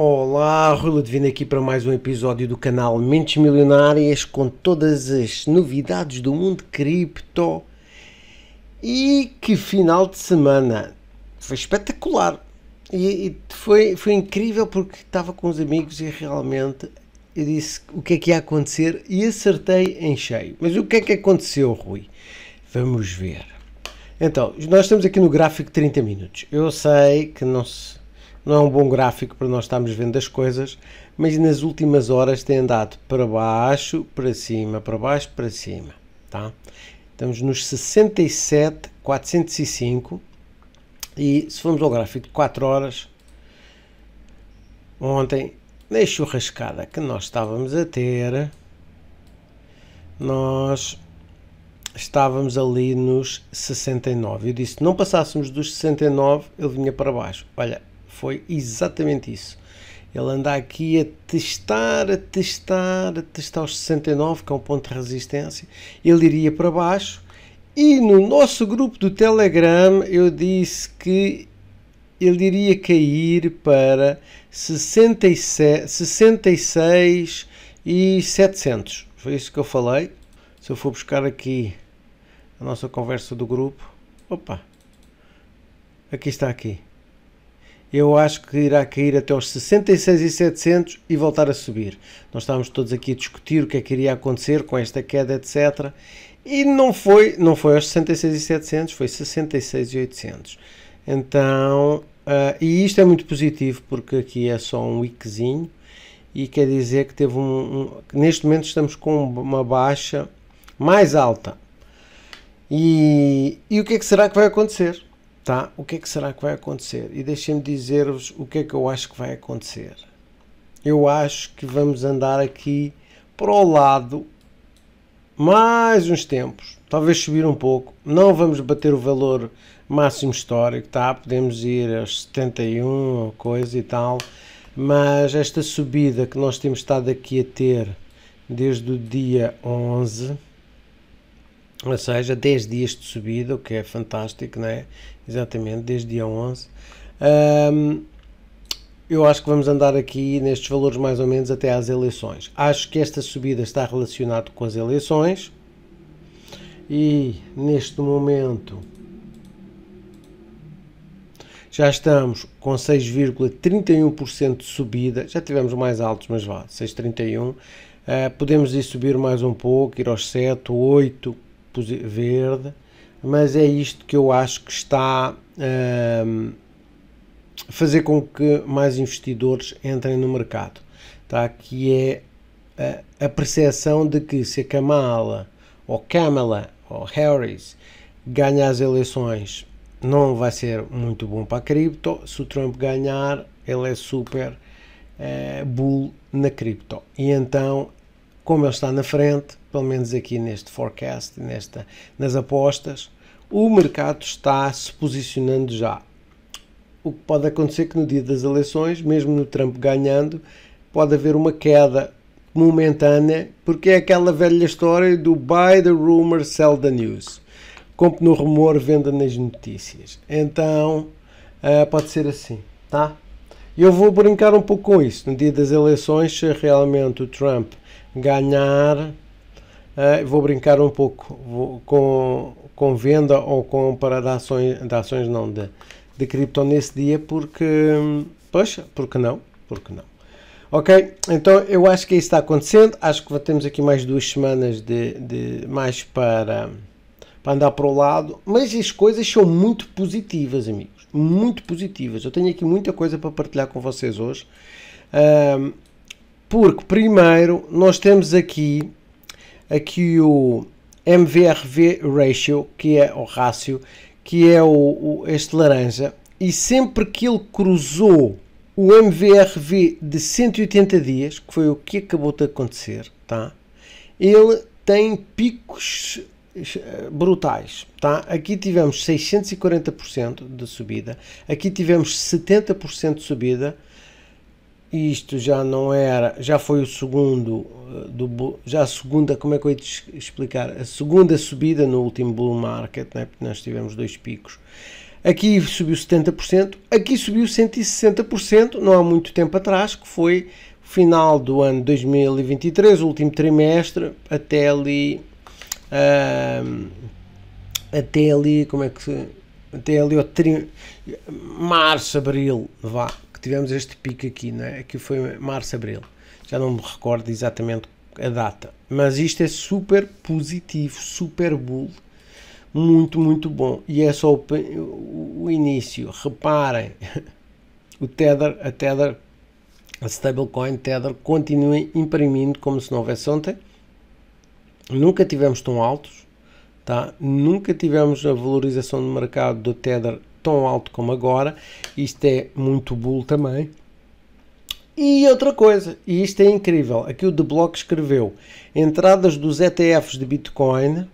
Olá, Rui Ludovino aqui para mais um episódio do canal Mentes Milionárias com todas as novidades do mundo cripto. E que final de semana! Foi espetacular e, e, foi, foi incrível porque estava com os amigos e realmente eu disse o que é que ia acontecer e acertei em cheio. Mas o que é que aconteceu, Rui? Vamos ver. Então, nós estamos aqui no gráfico 30 minutos. Eu sei que não se não é um bom gráfico para nós estarmos vendo as coisas, mas nas últimas horas tem andado para baixo, para cima, para baixo, para cima. Tá? Estamos nos 67,405 e se formos ao gráfico de 4 horas, ontem, na churrascada que nós estávamos a ter, nós estávamos ali nos 69. Eu disse, não passássemos dos 69, ele vinha para baixo. Olha, foi exatamente isso. Ele anda aqui a testar, a testar, a testar os 69, que é um ponto de resistência. Ele iria para baixo. E no nosso grupo do Telegram eu disse que ele iria cair para 66, 66 e 700. Foi isso que eu falei. Se eu for buscar aqui a nossa conversa do grupo, opa, aqui está aqui eu acho que irá cair até aos 66,700 e voltar a subir. Nós estávamos todos aqui a discutir o que é que iria acontecer com esta queda, etc. E não foi, não foi aos 66,700, foi 66,800. Então, uh, e isto é muito positivo porque aqui é só um wickzinho e quer dizer que teve um, um neste momento estamos com uma baixa mais alta. E, e o que é que será que vai acontecer? tá, o que é que será que vai acontecer? E deixem-me dizer-vos o que é que eu acho que vai acontecer. Eu acho que vamos andar aqui para o lado mais uns tempos, talvez subir um pouco. Não vamos bater o valor máximo histórico, tá? Podemos ir aos 71 ou coisa e tal, mas esta subida que nós temos estado aqui a ter desde o dia 11 ou seja, 10 dias de subida, o que é fantástico, não é? Exatamente, desde dia 11. Um, eu acho que vamos andar aqui nestes valores mais ou menos até às eleições. Acho que esta subida está relacionada com as eleições e neste momento já estamos com 6,31% de subida. Já tivemos mais altos, mas vá, 6,31%. Uh, ah, podemos ir subir mais um pouco, ir aos 7, 8, verde, mas é isto que eu acho que está a hum, fazer com que mais investidores entrem no mercado, tá? que é a, a percepção de que se a Kamala ou Kamala ou Harris ganha as eleições não vai ser muito bom para a cripto, se o Trump ganhar ele é super é, bull na cripto e então como ele está na frente pelo menos aqui neste forecast, nesta, nas apostas, o mercado está se posicionando já. O que pode acontecer que no dia das eleições, mesmo no Trump ganhando, pode haver uma queda momentânea, porque é aquela velha história do buy the rumor, sell the news. Compre no rumor, venda nas notícias. Então, uh, pode ser assim, tá? Eu vou brincar um pouco com isso. No dia das eleições, se realmente o Trump ganhar, Uh, vou brincar um pouco vou, com, com venda ou com de ações, de ações não, de, de cripto nesse dia, porque, poxa, porque não? Porque não? Ok, então eu acho que isso está acontecendo. Acho que temos aqui mais duas semanas de, de mais para, para andar para o lado, mas as coisas são muito positivas, amigos. Muito positivas. Eu tenho aqui muita coisa para partilhar com vocês hoje. Uh, porque primeiro nós temos aqui aqui o MVRV ratio, que é o rácio, que é o, o, este laranja, e sempre que ele cruzou o MVRV de 180 dias, que foi o que acabou de acontecer, tá? Ele tem picos eh, brutais, tá? Aqui tivemos 640% de subida, aqui tivemos 70% de subida, isto já não era, já foi o segundo eh, do já a segunda, como é que eu ia explicar? A segunda subida no último bull market, né? porque nós tivemos dois picos. Aqui subiu 70%, aqui subiu 160%, não há muito tempo atrás, que foi final do ano 2023, último trimestre, até ali até ali, como é que se, até ali o tri, março, abril, vá, que tivemos este pico aqui, né? que foi março-abril. Já não me recordo exatamente a data, mas isto é super positivo, super bull, muito, muito bom. E é só o, o início. Reparem, o Tether, a Tether, a stablecoin Tether continua imprimindo como se não houvesse ontem. Nunca tivemos tão altos, tá? Nunca tivemos a valorização do mercado do Tether tão alto como agora, isto é muito bull também. E outra coisa, e isto é incrível, aqui o The Block escreveu: entradas dos ETFs de Bitcoin,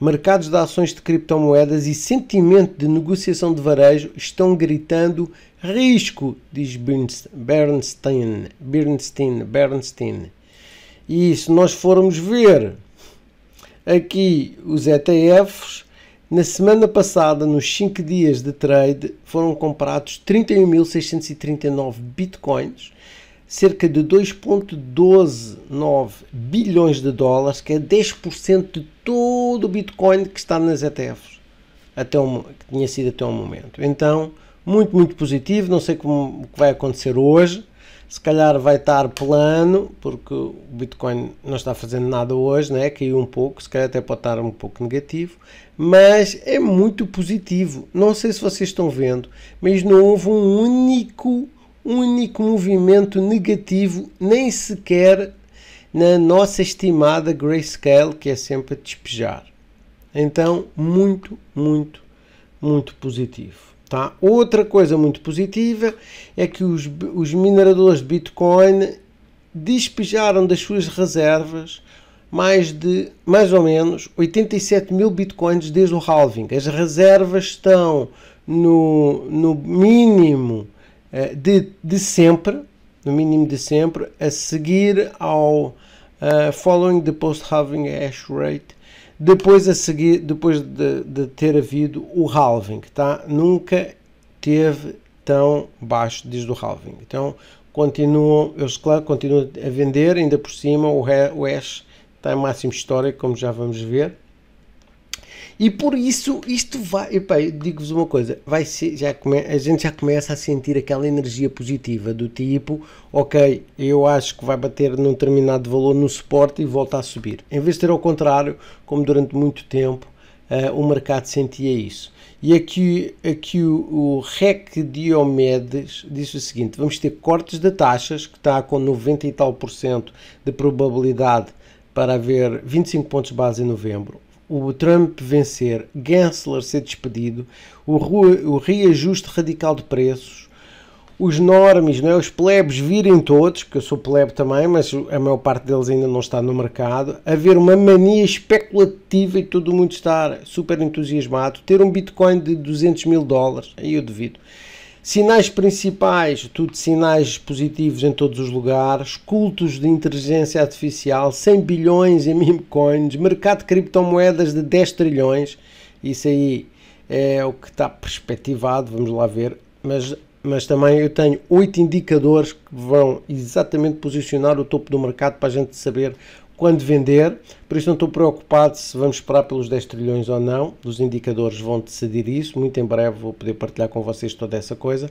mercados de ações de criptomoedas e sentimento de negociação de varejo estão gritando risco, diz Bernstein. Bernstein, Bernstein. E se nós formos ver aqui os ETFs, na semana passada, nos 5 dias de trade, foram comprados 31.639 bitcoins, cerca de 2,129 bilhões de dólares, que é 10% de todo o bitcoin que está nas ETFs, até o, que tinha sido até o momento. Então, muito, muito positivo. Não sei como que vai acontecer hoje, se calhar vai estar plano, porque o Bitcoin não está fazendo nada hoje, né? caiu um pouco, se calhar até pode estar um pouco negativo, mas é muito positivo. Não sei se vocês estão vendo, mas não houve um único, único movimento negativo, nem sequer na nossa estimada grayscale, que é sempre a despejar. Então, muito, muito, muito positivo. Tá? Outra coisa muito positiva é que os, os mineradores de Bitcoin despejaram das suas reservas mais de, mais ou menos, 87 mil bitcoins desde o halving. As reservas estão no, no mínimo eh, de, de sempre, no mínimo de sempre, a seguir ao uh, following the post-halving hash rate, depois a seguir, depois de, de ter havido o halving, tá? Nunca teve tão baixo desde o halving. Então continuam, eles claro, continuam a vender, ainda por cima o hash está em máximo histórico, como já vamos ver. E por isso isto vai, digo-vos uma coisa, vai ser, já come, a gente já começa a sentir aquela energia positiva do tipo, ok, eu acho que vai bater num determinado valor no suporte e volta a subir. Em vez de ter ao contrário, como durante muito tempo uh, o mercado sentia isso. E aqui, aqui o, o REC Diomedes disse o seguinte: vamos ter cortes de taxas, que está com 90 e tal por cento de probabilidade para haver 25 pontos base em novembro, o Trump vencer, Gensler ser despedido, o, o reajuste radical de preços, os normes, não é? os plebes virem todos, porque eu sou plebe também, mas a maior parte deles ainda não está no mercado, haver uma mania especulativa e todo mundo estar super entusiasmado, ter um Bitcoin de 200 mil dólares, aí eu devido Sinais principais, tudo sinais positivos em todos os lugares, cultos de inteligência artificial, 100 bilhões em meme coins, mercado de criptomoedas de 10 trilhões, isso aí é o que está perspectivado, vamos lá ver, mas, mas também eu tenho oito indicadores que vão exatamente posicionar o topo do mercado para a gente saber quando vender, por isso não estou preocupado se vamos esperar pelos 10 trilhões ou não, os indicadores vão decidir isso, muito em breve vou poder partilhar com vocês toda essa coisa.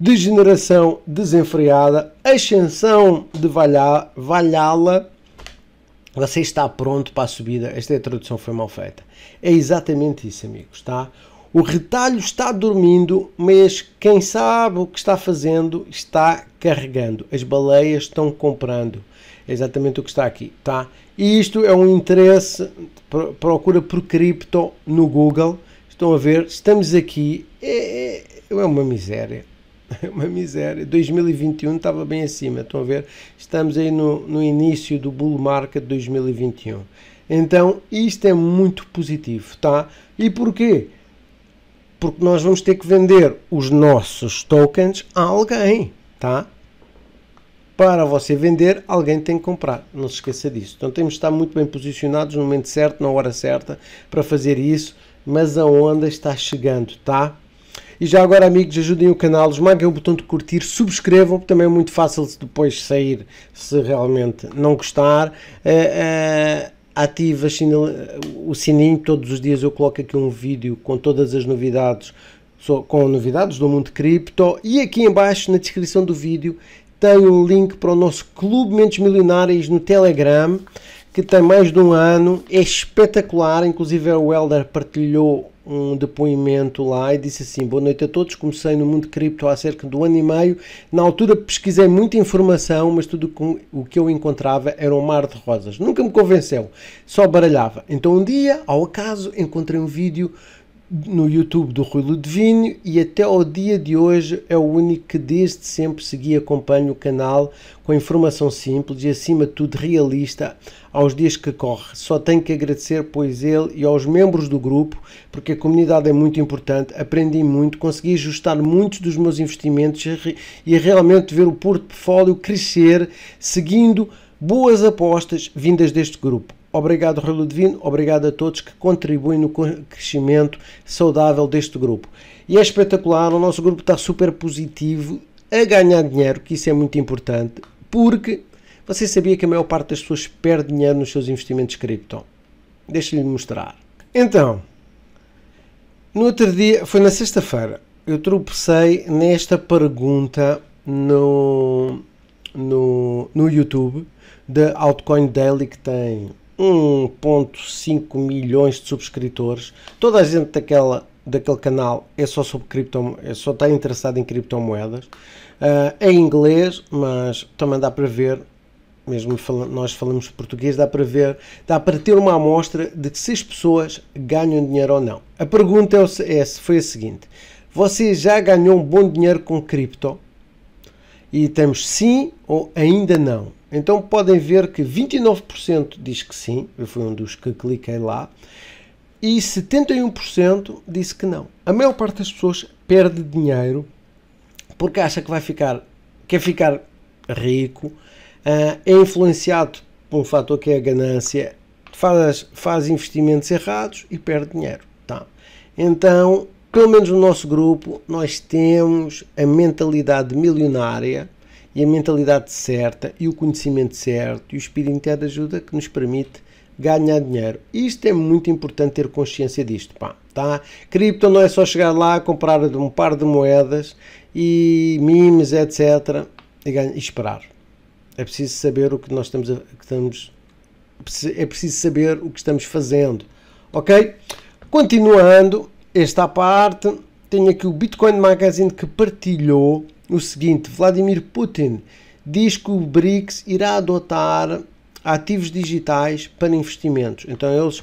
Degeneração desenfreada, ascensão de Valhalla, você está pronto para a subida, esta é a tradução foi mal feita. É exatamente isso amigos, tá? O retalho está dormindo, mas quem sabe o que está fazendo está carregando. As baleias estão comprando é exatamente o que está aqui, tá? E isto é um interesse, procura por cripto no Google. Estão a ver, estamos aqui, é, é uma miséria. É uma miséria. 2021 é estava bem acima, estão a ver? Estamos aí no, no início do bull market 2021. Então, isto é muito positivo, tá? E porquê? Porque nós vamos ter que vender os nossos tokens a alguém, tá? para você vender, alguém tem que comprar. Não se esqueça disso. Então temos de estar muito bem posicionados no momento certo, na hora certa, para fazer isso. Mas a onda está chegando, tá? E já agora, amigos, ajudem o canal, esmaguem o botão de curtir, subscrevam, também é muito fácil depois sair se realmente não gostar. Uh, uh, ative o sininho, todos os dias eu coloco aqui um vídeo com todas as novidades, com novidades do mundo cripto. E aqui embaixo na descrição do vídeo tem um link para o nosso Clube Mentes Milionários no Telegram, que tem mais de um ano, é espetacular, inclusive o Elder partilhou um depoimento lá e disse assim: Boa noite a todos. Comecei no mundo cripto há cerca de um ano e meio. Na altura pesquisei muita informação, mas tudo o que eu encontrava era um mar de rosas. Nunca me convenceu, só baralhava. Então um dia, ao acaso, encontrei um vídeo no YouTube do Rui Ludvinho e até ao dia de hoje é o único que desde sempre segui e acompanho o canal com informação simples e acima de tudo realista aos dias que corre. Só tenho que agradecer pois ele e aos membros do grupo porque a comunidade é muito importante, aprendi muito, consegui ajustar muitos dos meus investimentos e realmente ver o portfólio crescer seguindo boas apostas vindas deste grupo. Obrigado, Rui Ludovino. Obrigado a todos que contribuem no crescimento saudável deste grupo. E é espetacular, o nosso grupo está super positivo a ganhar dinheiro, que isso é muito importante, porque você sabia que a maior parte das pessoas perde dinheiro nos seus investimentos cripto? Deixa-lhe mostrar. Então, no outro dia, foi na sexta-feira, eu tropecei nesta pergunta no, no, no YouTube da Altcoin Daily que tem 1.5 milhões de subscritores. Toda a gente daquela, daquele canal é só sobre cripto, é só está interessado em criptomoedas. Uh, é em inglês, mas também dá para ver, mesmo nós falamos português, dá para ver, dá para ter uma amostra de se as pessoas ganham dinheiro ou não. A pergunta é, é, foi a seguinte: você já ganhou um bom dinheiro com cripto? E temos sim ou ainda não? Então podem ver que 29% diz que sim, eu fui um dos que cliquei lá, e 71% disse que não. A maior parte das pessoas perde dinheiro porque acha que vai ficar, quer ficar rico, eh, é influenciado por um fator que é a ganância, faz, faz investimentos errados e perde dinheiro. Tá? Então, pelo menos no nosso grupo, nós temos a mentalidade milionária e a mentalidade certa e o conhecimento certo e o espírito interno de ajuda que nos permite ganhar dinheiro. Isto é muito importante ter consciência disto, pá, tá? Cripto não é só chegar lá, comprar um par de moedas e memes, etc. E, ganhar, e esperar. É preciso saber o que nós estamos, a, que estamos é preciso saber o que estamos fazendo, ok? Continuando, esta parte, tenho aqui o Bitcoin Magazine que partilhou o seguinte: Vladimir Putin diz que o BRICS irá adotar ativos digitais para investimentos. Então eles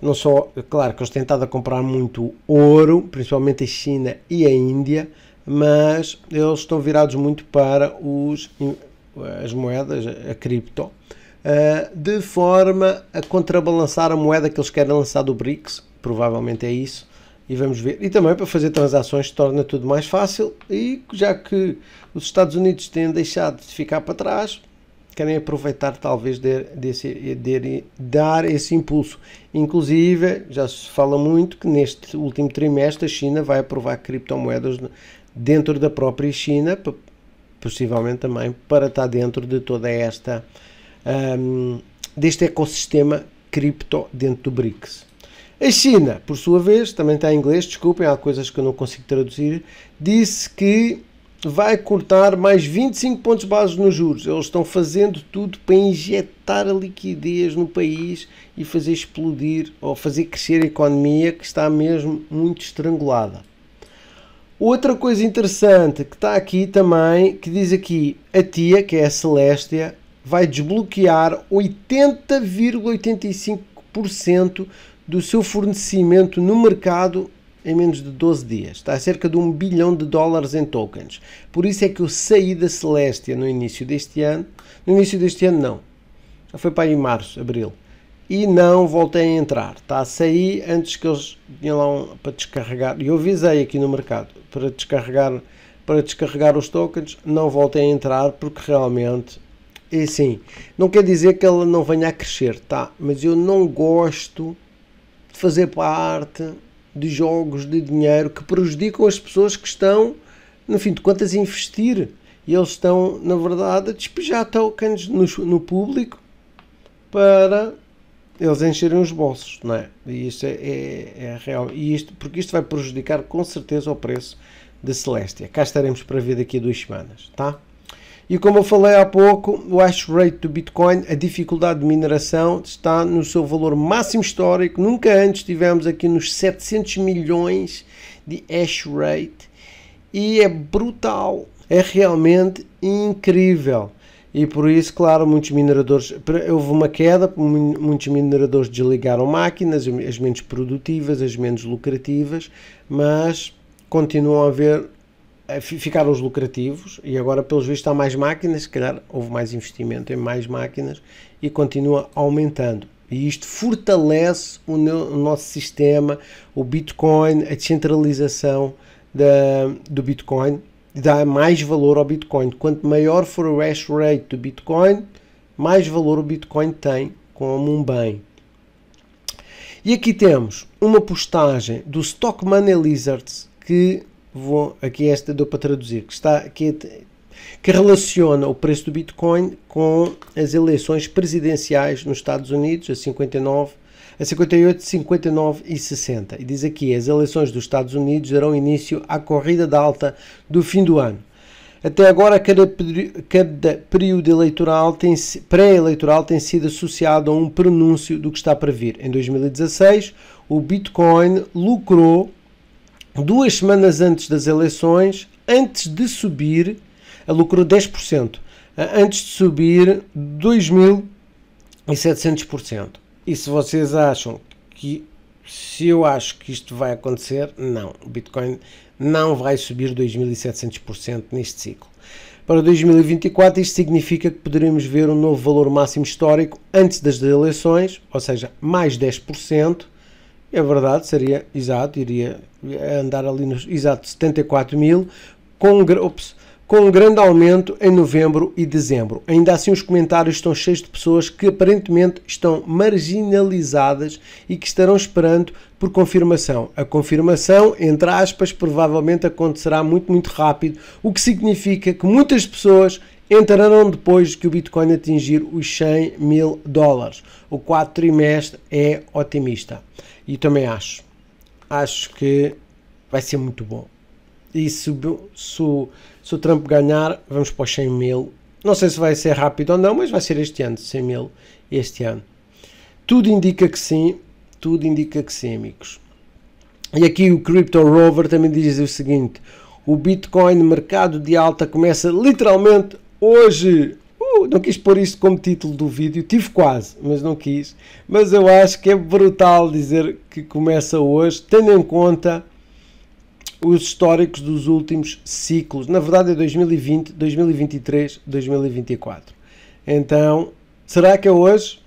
não só, é claro que eles têm estado a comprar muito ouro, principalmente a China e a Índia, mas eles estão virados muito para os, as moedas, a cripto, eh, de forma a contrabalançar a moeda que eles querem lançar do BRICS, provavelmente é isso, e vamos ver. E também para fazer transações torna tudo mais fácil e já que os Estados Unidos têm deixado de ficar para trás, querem aproveitar talvez de, de, de, dar esse impulso. Inclusive, já se fala muito que neste último trimestre a China vai aprovar criptomoedas dentro da própria China, possivelmente também para estar dentro de toda esta um, deste ecossistema cripto dentro do BRICS. A China, por sua vez, também está em inglês, desculpem, há coisas que eu não consigo traduzir, disse que vai cortar mais 25 pontos base nos juros. Eles estão fazendo tudo para injetar a liquidez no país e fazer explodir ou fazer crescer a economia que está mesmo muito estrangulada. Outra coisa interessante que está aqui também, que diz aqui, a tia, que é a Celéstia, vai desbloquear 80,85% do seu fornecimento no mercado em menos de 12 dias. Está a cerca de 1 bilhão de dólares em tokens. Por isso é que eu saí da Celestia no início deste ano. No início deste ano, não. Já foi para aí em março, abril. E não voltei a entrar. Está a sair antes que eles tinham lá um, para descarregar. E eu avisei aqui no mercado para descarregar, para descarregar os tokens. Não voltei a entrar porque realmente. E é sim, não quer dizer que ela não venha a crescer, tá? Mas eu não gosto de fazer parte de jogos de dinheiro que prejudicam as pessoas que estão, no fim de contas, a investir. E eles estão, na verdade, a despejar tokens no, no público para eles encherem os bolsos, não é? E isto é, é, é, real. E isto, porque isto vai prejudicar com certeza o preço da Celestia. Cá estaremos para ver daqui a duas semanas, tá? E como eu falei há pouco, o hash rate do Bitcoin, a dificuldade de mineração, está no seu valor máximo histórico. Nunca antes tivemos aqui nos 700 milhões de hash rate. E é brutal, é realmente incrível. E por isso, claro, muitos mineradores. Houve uma queda, muitos mineradores desligaram máquinas, as menos produtivas, as menos lucrativas, mas continuam a haver eh, ficaram os lucrativos e agora, pelos vistos, há mais máquinas, se calhar houve mais investimento em mais máquinas e continua aumentando. E isto fortalece o, o nosso sistema, o Bitcoin, a descentralização da, do Bitcoin, dá mais valor ao Bitcoin. Quanto maior for o hash rate do Bitcoin, mais valor o Bitcoin tem como um bem. E aqui temos uma postagem do Money Lizards que vou aqui esta deu para traduzir, que está que é que relaciona o preço do Bitcoin com as eleições presidenciais nos Estados Unidos a 59 a 58, 59 e 60. E diz aqui: as eleições dos Estados Unidos darão início à corrida de alta do fim do ano. Até agora, cada, cada período eleitoral pré-eleitoral tem sido associado a um pronúncio do que está para vir. Em 2016, o Bitcoin lucrou duas semanas antes das eleições, antes de subir, lucrou 10%, antes de subir 2.700%. E se vocês acham que se eu acho que isto vai acontecer, não. O Bitcoin não vai subir 2.700% neste ciclo. Para 2024, isto significa que poderemos ver um novo valor máximo histórico antes das eleições, ou seja, mais 10%, é verdade, seria, exato, iria andar ali nos, exato, 74 mil, com, com um grande aumento em novembro e dezembro. Ainda assim, os comentários estão cheios de pessoas que aparentemente estão marginalizadas e que estarão esperando por confirmação. A confirmação, entre aspas, provavelmente acontecerá muito, muito rápido, o que significa que muitas pessoas entrarão depois que o Bitcoin atingir os 100 mil dólares. O quarto trimestre é otimista. E também acho. Acho que vai ser muito bom. E se, se, se o Trump ganhar, vamos para os 100 mil. Não sei se vai ser rápido ou não, mas vai ser este ano, 100 mil este ano. Tudo indica que sim, tudo indica que sim, amigos. E aqui o Crypto Rover também diz o seguinte: o Bitcoin, mercado de alta, começa literalmente Hoje, uh, não quis pôr isto como título do vídeo, tive quase, mas não quis. Mas eu acho que é brutal dizer que começa hoje, tendo em conta os históricos dos últimos ciclos. Na verdade, é 2020, 2023, 2024. Então, será que é hoje?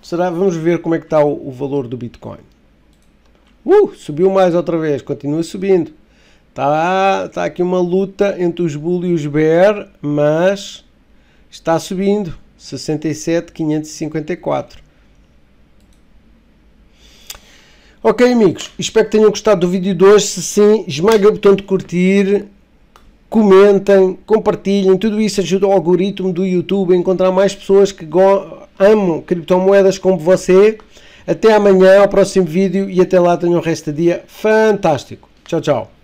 Será? Vamos ver como é que está o, o valor do Bitcoin. Uh, subiu mais outra vez, continua subindo. Está, tá aqui uma luta entre os Bull e os Bear, mas está subindo. 67.554. Ok, amigos. Espero que tenham gostado do vídeo de hoje. Se sim, esmaguem o botão de curtir, comentem, compartilhem. Tudo isso ajuda o algoritmo do YouTube a encontrar mais pessoas que amam criptomoedas como você. Até amanhã, ao próximo vídeo e até lá tenham um resto de dia fantástico. Tchau, tchau.